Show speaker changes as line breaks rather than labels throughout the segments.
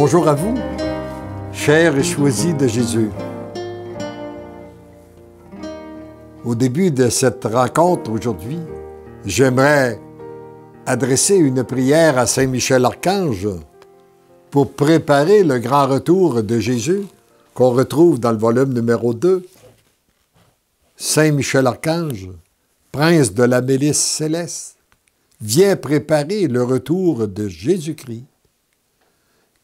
Bonjour à vous, chers et choisis de Jésus. Au début de cette rencontre aujourd'hui, j'aimerais adresser une prière à Saint Michel-Archange pour préparer le grand retour de Jésus qu'on retrouve dans le volume numéro 2. Saint Michel-Archange, prince de la milice céleste, vient préparer le retour de Jésus-Christ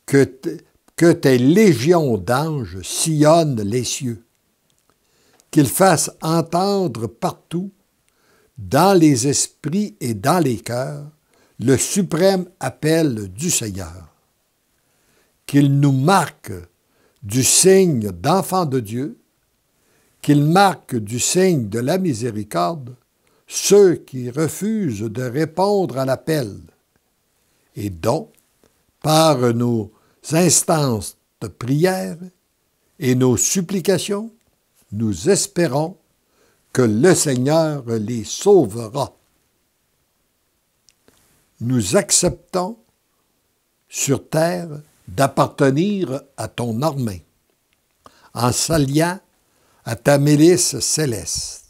que, tes légions d'anges sillonnent les cieux, qu'ils fassent entendre partout, dans les esprits et dans les cœurs, le suprême appel du Seigneur, qu'il nous marque du signe d'enfant de Dieu, qu'il marque du signe de la miséricorde ceux qui refusent de répondre à l'appel, et dont, par nos instances de prière et nos supplications, nous espérons que le Seigneur les sauvera. Nous acceptons sur terre d'appartenir à ton armée en s'alliant à ta milice céleste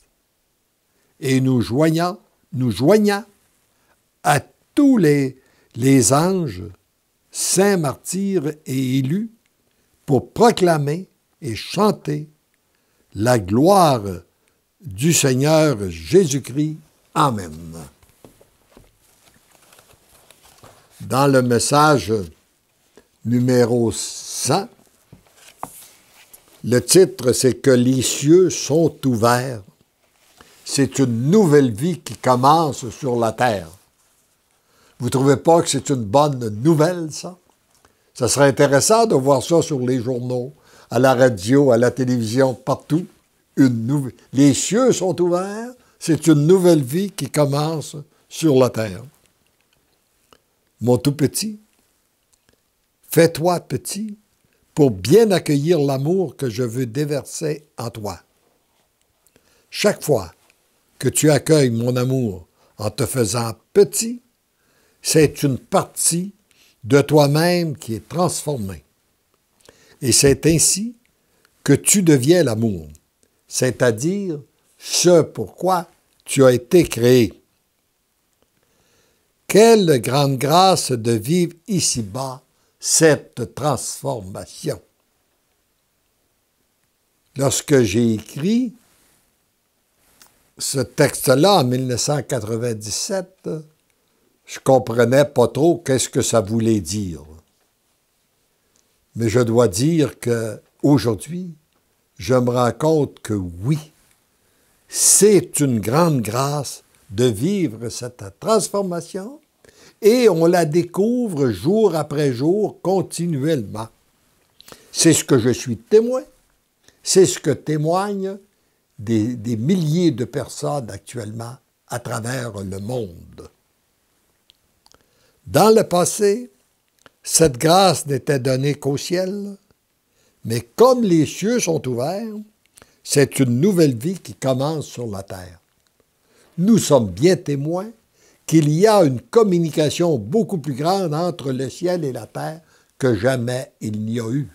et nous joignant, nous joignant à tous les, les anges saint martyr et élu, pour proclamer et chanter la gloire du Seigneur Jésus-Christ. Amen. Dans le message numéro 100, le titre c'est que les cieux sont ouverts. C'est une nouvelle vie qui commence sur la terre. Vous ne trouvez pas que c'est une bonne nouvelle, ça? Ça serait intéressant de voir ça sur les journaux, à la radio, à la télévision, partout. Une Les cieux sont ouverts. C'est une nouvelle vie qui commence sur la terre. Mon tout petit, fais-toi petit pour bien accueillir l'amour que je veux déverser en toi. Chaque fois que tu accueilles mon amour en te faisant petit, c'est une partie de toi-même qui est transformée. Et c'est ainsi que tu deviens l'amour, c'est-à-dire ce pourquoi tu as été créé. Quelle grande grâce de vivre ici-bas cette transformation. Lorsque j'ai écrit ce texte-là en 1997, je comprenais pas trop qu'est-ce que ça voulait dire. Mais je dois dire que aujourd'hui, je me rends compte que oui, c'est une grande grâce de vivre cette transformation et on la découvre jour après jour continuellement. C'est ce que je suis témoin, c'est ce que témoignent des milliers de personnes actuellement à travers le monde. Dans le passé, cette grâce n'était donnée qu'au ciel, mais comme les cieux sont ouverts, c'est une nouvelle vie qui commence sur la terre. Nous sommes bien témoins qu'il y a une communication beaucoup plus grande entre le ciel et la terre que jamais il n'y a eu.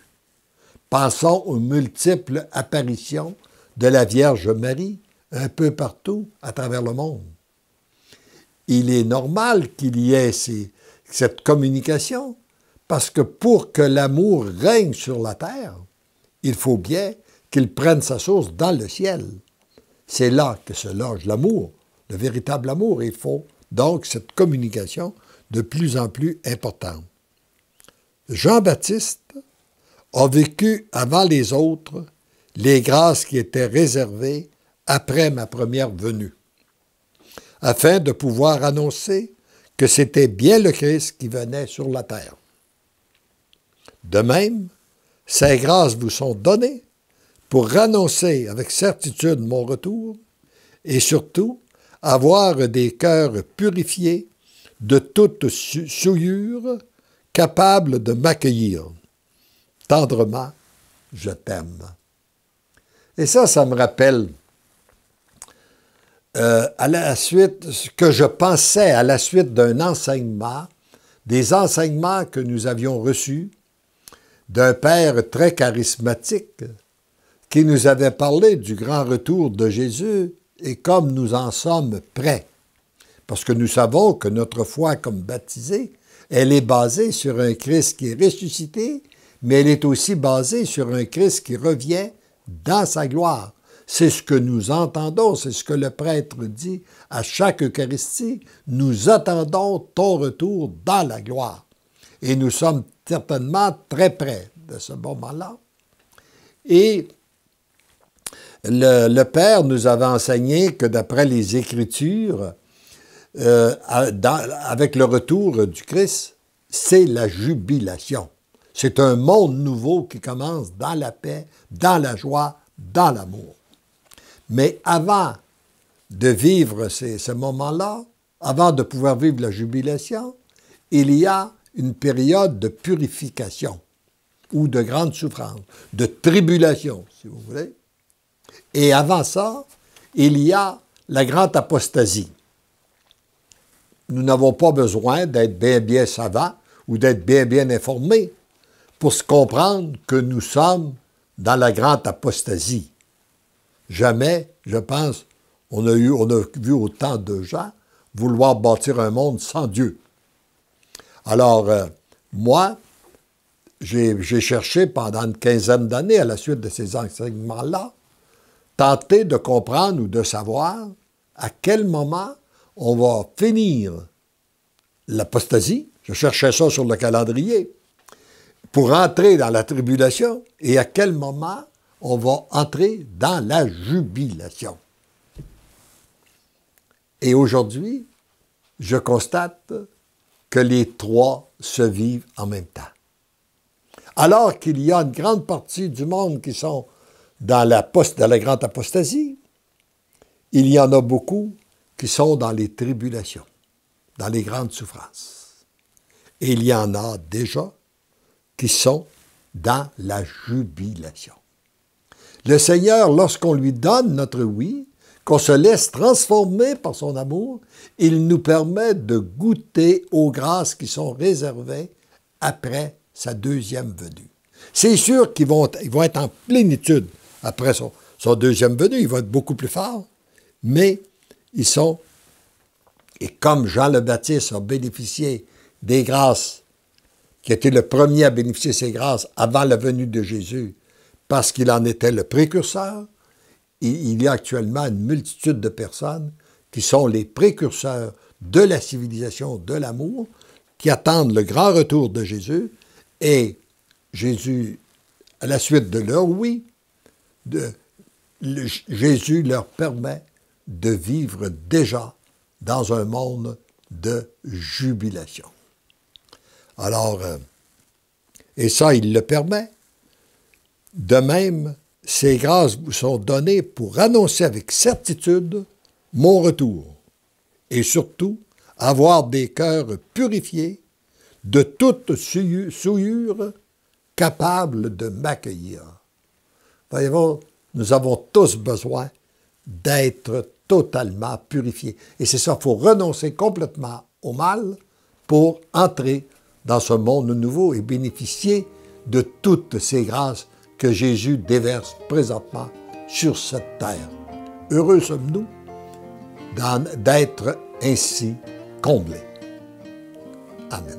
Pensons aux multiples apparitions de la Vierge Marie un peu partout à travers le monde. Il est normal qu'il y ait ces cette communication. Parce que pour que l'amour règne sur la terre, il faut bien qu'il prenne sa source dans le ciel. C'est là que se loge l'amour, le véritable amour. Il faut donc cette communication de plus en plus importante. Jean-Baptiste a vécu avant les autres les grâces qui étaient réservées après ma première venue, afin de pouvoir annoncer que c'était bien le Christ qui venait sur la terre. De même, ces grâces vous sont données pour annoncer avec certitude mon retour et surtout avoir des cœurs purifiés de toute souillure, capable de m'accueillir. Tendrement, je t'aime. Et ça, ça me rappelle euh, à la suite, ce que je pensais à la suite d'un enseignement, des enseignements que nous avions reçus d'un père très charismatique qui nous avait parlé du grand retour de Jésus et comme nous en sommes prêts. Parce que nous savons que notre foi comme baptisée, elle est basée sur un Christ qui est ressuscité, mais elle est aussi basée sur un Christ qui revient dans sa gloire. C'est ce que nous entendons, c'est ce que le prêtre dit à chaque Eucharistie. Nous attendons ton retour dans la gloire. Et nous sommes certainement très près de ce moment-là. Et le, Père nous avait enseigné que d'après les Écritures, euh, avec le retour du Christ, c'est la jubilation. C'est un monde nouveau qui commence dans la paix, dans la joie, dans l'amour. Mais avant de vivre ce moment-là, avant de pouvoir vivre la jubilation, il y a une période de purification ou de grande souffrance, de tribulation, si vous voulez. Et avant ça, il y a la grande apostasie. Nous n'avons pas besoin d'être bien bien savants ou d'être bien bien informés pour se comprendre que nous sommes dans la grande apostasie. Jamais, je pense, on a, eu, on a vu autant de gens vouloir bâtir un monde sans Dieu. Alors, euh, moi, j'ai cherché pendant une quinzaine d'années, à la suite de ces enseignements-là, tenter de comprendre ou de savoir à quel moment on va finir l'apostasie. Je cherchais ça sur le calendrier pour entrer dans la tribulation et à quel moment on va entrer dans la jubilation. Et aujourd'hui, je constate que les trois se vivent en même temps. Alors qu'il y a une grande partie du monde qui sont dans la, poste de la grande apostasie, il y en a beaucoup qui sont dans les tribulations, dans les grandes souffrances. Et il y en a déjà qui sont dans la jubilation. Le Seigneur, lorsqu'on lui donne notre oui, qu'on se laisse transformer par son amour, il nous permet de goûter aux grâces qui sont réservées après sa deuxième venue. C'est sûr qu'ils vont, ils vont être en plénitude après son, deuxième venue, ils vont être beaucoup plus forts, mais ils sont, et comme Jean le Baptiste a bénéficié des grâces, qui était le premier à bénéficier de ces grâces avant la venue de Jésus, parce qu'il en était le précurseur. il y a actuellement une multitude de personnes qui sont les précurseurs de la civilisation de l'amour, qui attendent le grand retour de Jésus. Et Jésus, à la suite de leur oui, de, Jésus leur permet de vivre déjà dans un monde de jubilation. Alors, euh, et ça, il le permet de même, ces grâces vous sont données pour annoncer avec certitude mon retour et surtout avoir des cœurs purifiés de toute souillure capable de m'accueillir. Voyez-vous, nous avons tous besoin d'être totalement purifiés. Et c'est ça, il faut renoncer complètement au mal pour entrer dans ce monde nouveau et bénéficier de toutes ces grâces que Jésus déverse présentement sur cette terre. Heureux sommes-nous d'être ainsi comblés. Amen.